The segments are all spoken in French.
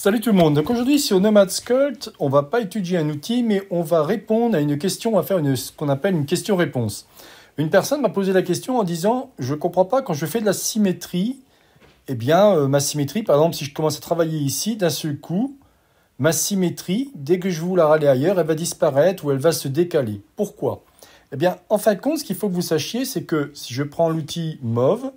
Salut tout le monde. Donc aujourd'hui sur Nomad Sculpt, on va pas étudier un outil, mais on va répondre à une question, on va faire ce qu'on appelle une question-réponse. Une personne m'a posé la question en disant je ne comprends pas quand je fais de la symétrie, eh bien euh, ma symétrie, par exemple si je commence à travailler ici, d'un seul coup, ma symétrie, dès que je vous la râler ailleurs, elle va disparaître ou elle va se décaler. Pourquoi Eh bien en fin de compte, ce qu'il faut que vous sachiez, c'est que si je prends l'outil mauve,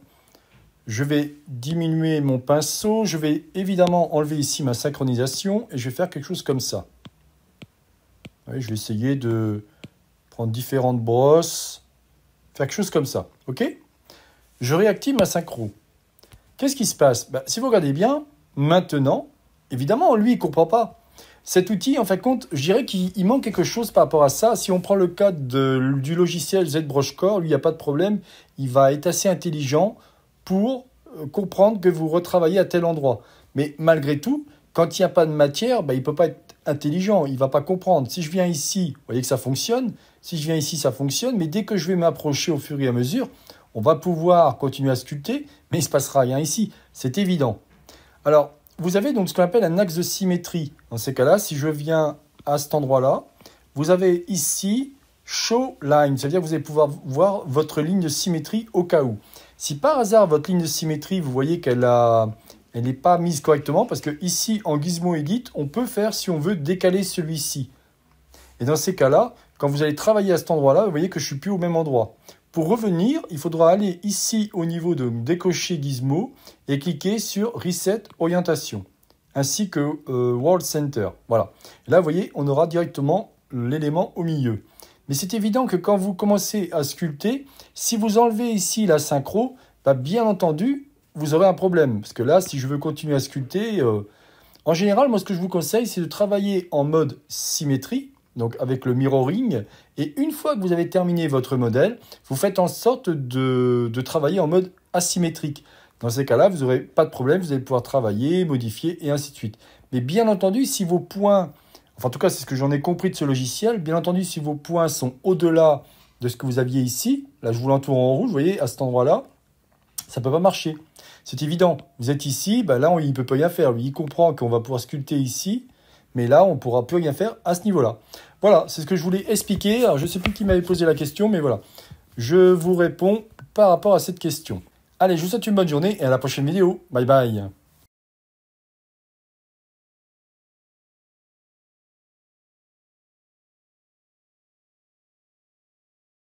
je vais diminuer mon pinceau. Je vais évidemment enlever ici ma synchronisation et je vais faire quelque chose comme ça. je vais essayer de prendre différentes brosses, faire quelque chose comme ça. OK Je réactive ma synchro. Qu'est-ce qui se passe bah, Si vous regardez bien, maintenant, évidemment, lui, il ne comprend pas. Cet outil, en fin de compte, je dirais qu'il manque quelque chose par rapport à ça. Si on prend le cas du logiciel ZBrushCore, lui, il n'y a pas de problème. Il va être assez intelligent pour euh, comprendre que vous retravaillez à tel endroit. Mais malgré tout, quand il n'y a pas de matière, ben, il ne peut pas être intelligent, il ne va pas comprendre. Si je viens ici, vous voyez que ça fonctionne. Si je viens ici, ça fonctionne. Mais dès que je vais m'approcher au fur et à mesure, on va pouvoir continuer à sculpter, mais il ne se passera rien ici. C'est évident. Alors, vous avez donc ce qu'on appelle un axe de symétrie. Dans ces cas-là, si je viens à cet endroit-là, vous avez ici show line, c'est-à-dire que vous allez pouvoir voir votre ligne de symétrie au cas où. Si par hasard votre ligne de symétrie, vous voyez qu'elle elle n'est pas mise correctement, parce que ici en Gizmo Edit, on peut faire si on veut décaler celui-ci. Et dans ces cas-là, quand vous allez travailler à cet endroit-là, vous voyez que je suis plus au même endroit. Pour revenir, il faudra aller ici au niveau de décocher Gizmo et cliquer sur Reset Orientation, ainsi que euh, World Center. Voilà. là, vous voyez, on aura directement l'élément au milieu. Mais c'est évident que quand vous commencez à sculpter, si vous enlevez ici la synchro, bah, bien entendu, vous aurez un problème. Parce que là, si je veux continuer à sculpter, euh, en général, moi, ce que je vous conseille, c'est de travailler en mode symétrie, donc avec le mirroring. Et une fois que vous avez terminé votre modèle, vous faites en sorte de, de travailler en mode asymétrique. Dans ces cas-là, vous n'aurez pas de problème, vous allez pouvoir travailler, modifier et ainsi de suite. Mais bien entendu, si vos points en tout cas, c'est ce que j'en ai compris de ce logiciel. Bien entendu, si vos points sont au-delà de ce que vous aviez ici, là je vous l'entoure en rouge, vous voyez, à cet endroit-là, ça ne peut pas marcher. C'est évident. Vous êtes ici, ben là, on, il ne peut pas rien faire. Lui, il comprend qu'on va pouvoir sculpter ici, mais là, on ne pourra plus rien faire à ce niveau-là. Voilà, c'est ce que je voulais expliquer. je ne sais plus qui m'avait posé la question, mais voilà. Je vous réponds par rapport à cette question. Allez, je vous souhaite une bonne journée et à la prochaine vidéo. Bye bye